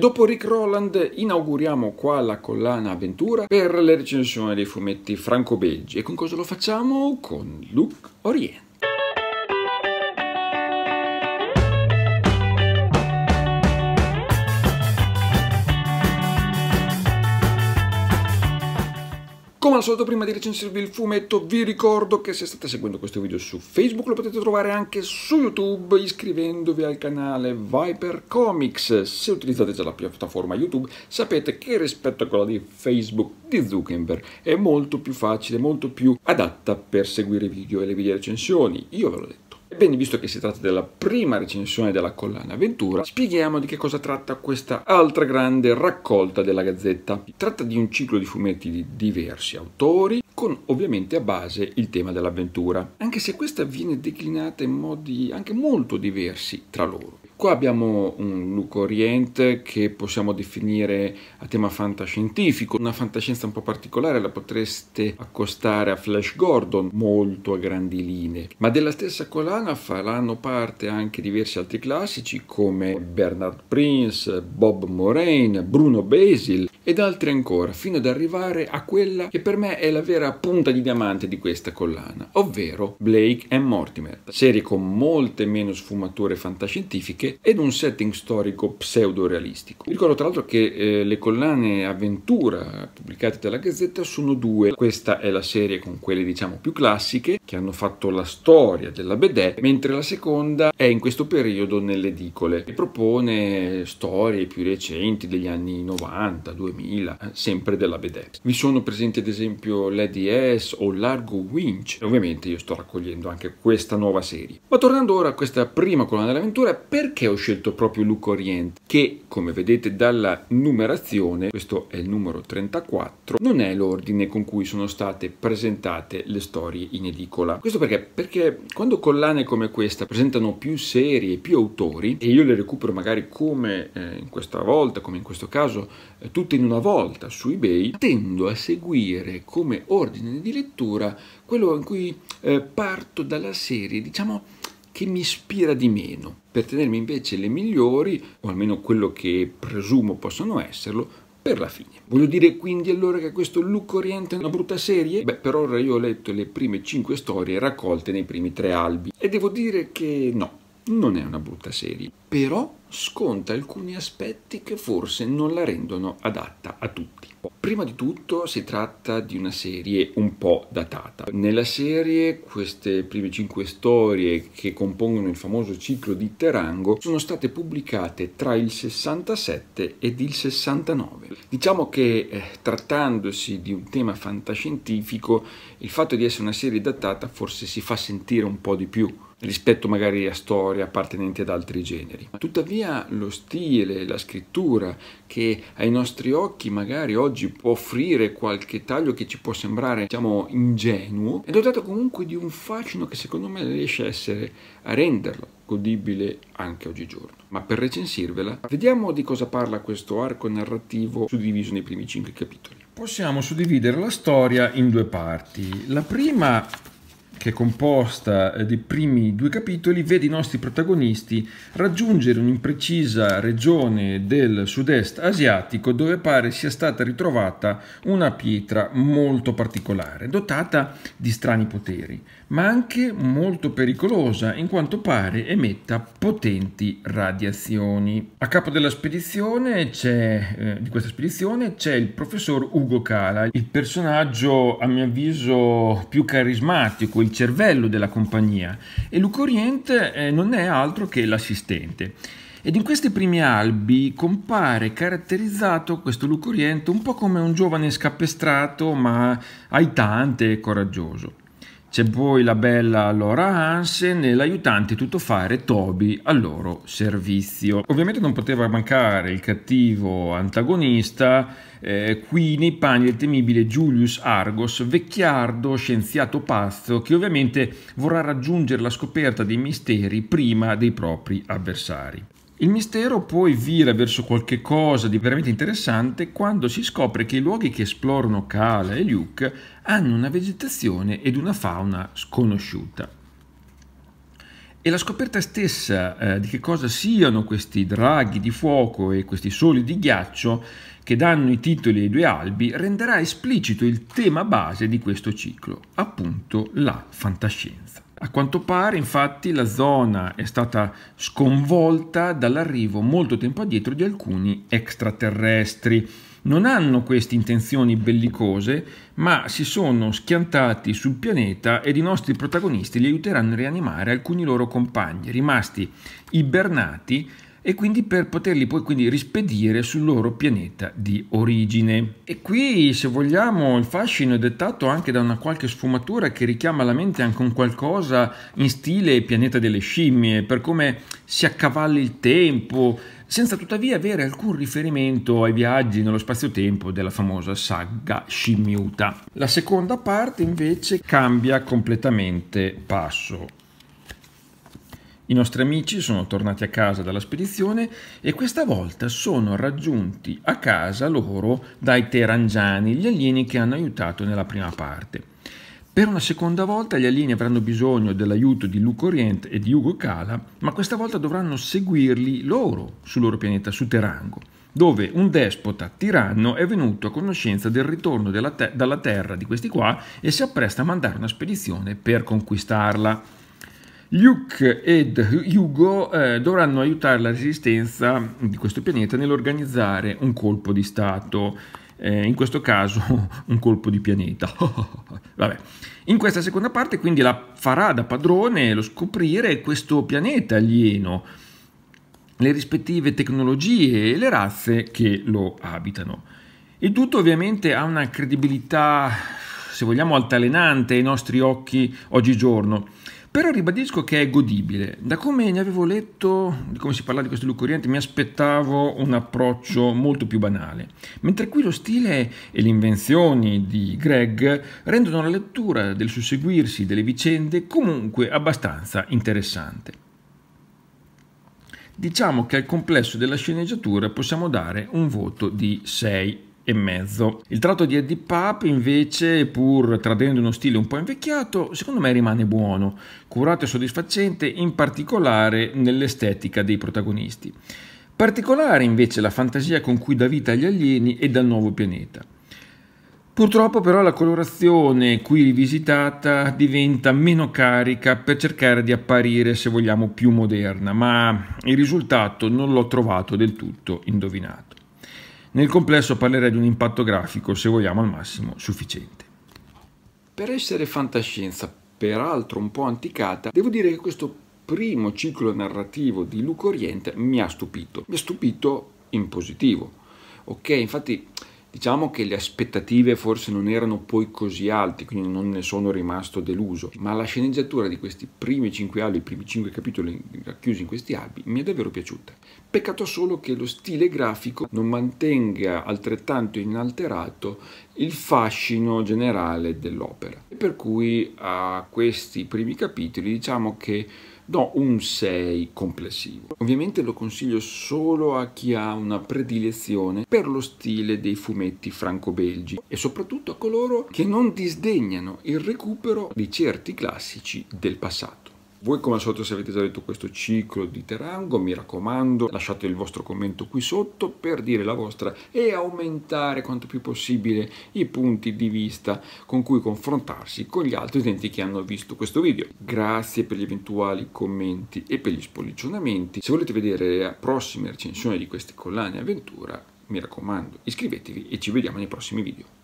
dopo Rick Roland inauguriamo qua la collana Aventura per la recensione dei fumetti Franco belgi E con cosa lo facciamo? Con Luke Orient. Come al solito prima di recensirvi il fumetto vi ricordo che se state seguendo questo video su Facebook lo potete trovare anche su YouTube iscrivendovi al canale Viper Comics. Se utilizzate già la piattaforma YouTube sapete che rispetto a quella di Facebook di Zuckerberg è molto più facile, molto più adatta per seguire i video e le video recensioni. Io ve l'ho detto Ebbene, visto che si tratta della prima recensione della collana Avventura, spieghiamo di che cosa tratta questa altra grande raccolta della Gazzetta. Si tratta di un ciclo di fumetti di diversi autori, con ovviamente a base il tema dell'avventura, anche se questa viene declinata in modi anche molto diversi tra loro. Qua abbiamo un look orient che possiamo definire a tema fantascientifico, una fantascienza un po' particolare, la potreste accostare a Flash Gordon, molto a grandi linee. Ma della stessa collana faranno parte anche diversi altri classici come Bernard Prince, Bob Moraine, Bruno Basil ed altri ancora, fino ad arrivare a quella che per me è la vera punta di diamante di questa collana, ovvero Blake and Mortimer, serie con molte meno sfumature fantascientifiche ed un setting storico pseudo-realistico. ricordo tra l'altro che eh, le collane avventura pubblicate dalla Gazzetta sono due, questa è la serie con quelle diciamo più classiche che hanno fatto la storia della BD, mentre la seconda è in questo periodo nelle edicole e propone storie più recenti degli anni 90, 2000, eh, sempre della BD. Vi sono presenti ad esempio Lady S o Largo Winch, e ovviamente io sto raccogliendo anche questa nuova serie. Ma tornando ora a questa prima collana dell'avventura, perché perché ho scelto proprio Luca Oriente, che come vedete dalla numerazione, questo è il numero 34, non è l'ordine con cui sono state presentate le storie in edicola. Questo perché? Perché quando collane come questa presentano più serie, più autori, e io le recupero magari come eh, in questa volta, come in questo caso, eh, tutte in una volta su eBay, tendo a seguire come ordine di lettura quello in cui eh, parto dalla serie, diciamo che mi ispira di meno, per tenermi invece le migliori, o almeno quello che presumo possano esserlo, per la fine. Voglio dire quindi allora che questo look orienta una brutta serie? Beh, per ora io ho letto le prime 5 storie raccolte nei primi tre albi e devo dire che no, non è una brutta serie, però sconta alcuni aspetti che forse non la rendono adatta a tutti. Prima di tutto si tratta di una serie un po' datata. Nella serie queste prime cinque storie che compongono il famoso ciclo di Terango sono state pubblicate tra il 67 ed il 69. Diciamo che eh, trattandosi di un tema fantascientifico il fatto di essere una serie datata forse si fa sentire un po' di più rispetto magari a storie appartenenti ad altri generi. Tuttavia lo stile, la scrittura che ai nostri occhi magari oggi può offrire qualche taglio che ci può sembrare diciamo ingenuo, è dotato comunque di un fascino che secondo me riesce a essere a renderlo godibile anche oggigiorno. Ma per recensirvela, vediamo di cosa parla questo arco narrativo suddiviso nei primi cinque capitoli. Possiamo suddividere la storia in due parti. La prima che è composta eh, dei primi due capitoli, vede i nostri protagonisti raggiungere un'imprecisa regione del sud-est asiatico dove pare sia stata ritrovata una pietra molto particolare, dotata di strani poteri, ma anche molto pericolosa in quanto pare emetta potenti radiazioni. A capo della spedizione c'è, eh, di questa spedizione c'è il professor Ugo Cala, il personaggio a mio avviso più carismatico, il il cervello della compagnia e Lucorient eh, non è altro che l'assistente. Ed in questi primi albi compare caratterizzato questo Lucoriento un po' come un giovane scapestrato ma aitante e coraggioso. C'è poi la bella Laura Hansen e l'aiutante tuttofare Toby al loro servizio. Ovviamente non poteva mancare il cattivo antagonista, eh, qui nei panni del temibile Julius Argos, vecchiardo scienziato pazzo che ovviamente vorrà raggiungere la scoperta dei misteri prima dei propri avversari. Il mistero poi vira verso qualche cosa di veramente interessante quando si scopre che i luoghi che esplorano Kala e Luke hanno una vegetazione ed una fauna sconosciuta. E la scoperta stessa eh, di che cosa siano questi draghi di fuoco e questi soli di ghiaccio che danno i titoli ai due albi renderà esplicito il tema base di questo ciclo, appunto la fantascienza. A quanto pare, infatti, la zona è stata sconvolta dall'arrivo molto tempo addietro di alcuni extraterrestri. Non hanno queste intenzioni bellicose, ma si sono schiantati sul pianeta ed i nostri protagonisti li aiuteranno a rianimare alcuni loro compagni rimasti ibernati e quindi per poterli poi quindi rispedire sul loro pianeta di origine. E qui, se vogliamo, il fascino è dettato anche da una qualche sfumatura che richiama alla mente anche un qualcosa in stile pianeta delle scimmie, per come si accavalli il tempo, senza tuttavia avere alcun riferimento ai viaggi nello spazio-tempo della famosa saga scimmiuta. La seconda parte invece cambia completamente passo. I nostri amici sono tornati a casa dalla spedizione e questa volta sono raggiunti a casa loro dai Terangiani, gli alieni che hanno aiutato nella prima parte. Per una seconda volta gli alieni avranno bisogno dell'aiuto di Luke Orient e di Ugo Kala, ma questa volta dovranno seguirli loro sul loro pianeta, su Terango, dove un despota tiranno è venuto a conoscenza del ritorno te dalla Terra di questi qua e si appresta a mandare una spedizione per conquistarla. Luke ed Hugo eh, dovranno aiutare la resistenza di questo pianeta nell'organizzare un colpo di Stato, eh, in questo caso un colpo di pianeta. Vabbè. In questa seconda parte quindi la farà da padrone lo scoprire questo pianeta alieno, le rispettive tecnologie e le razze che lo abitano. Il tutto ovviamente ha una credibilità, se vogliamo, altalenante ai nostri occhi oggigiorno però ribadisco che è godibile. Da come ne avevo letto, di come si parla di questo Luca Oriente, mi aspettavo un approccio molto più banale, mentre qui lo stile e le invenzioni di Greg rendono la lettura del susseguirsi delle vicende comunque abbastanza interessante. Diciamo che al complesso della sceneggiatura possiamo dare un voto di 6 e mezzo. Il tratto di Eddie Pap invece, pur tradendo uno stile un po' invecchiato, secondo me rimane buono, curato e soddisfacente, in particolare nell'estetica dei protagonisti. Particolare invece la fantasia con cui dà vita agli alieni e dal nuovo pianeta. Purtroppo però la colorazione qui rivisitata diventa meno carica per cercare di apparire, se vogliamo, più moderna, ma il risultato non l'ho trovato del tutto indovinato. Nel complesso parlerei di un impatto grafico, se vogliamo al massimo, sufficiente. Per essere fantascienza, peraltro un po' anticata, devo dire che questo primo ciclo narrativo di Luca Oriente mi ha stupito. Mi ha stupito in positivo. Ok, infatti Diciamo che le aspettative forse non erano poi così alte, quindi non ne sono rimasto deluso, ma la sceneggiatura di questi primi cinque albi, i primi cinque capitoli racchiusi in questi albi, mi è davvero piaciuta. Peccato solo che lo stile grafico non mantenga altrettanto inalterato il fascino generale dell'opera. Per cui a questi primi capitoli diciamo che do un 6 complessivo. Ovviamente lo consiglio solo a chi ha una predilezione per lo stile dei fumetti franco-belgi e soprattutto a coloro che non disdegnano il recupero di certi classici del passato. Voi come al solito se avete già detto questo ciclo di Terango, mi raccomando lasciate il vostro commento qui sotto per dire la vostra e aumentare quanto più possibile i punti di vista con cui confrontarsi con gli altri utenti che hanno visto questo video. Grazie per gli eventuali commenti e per gli spollicioni. Se volete vedere la prossima recensione di queste collane avventura, mi raccomando iscrivetevi e ci vediamo nei prossimi video.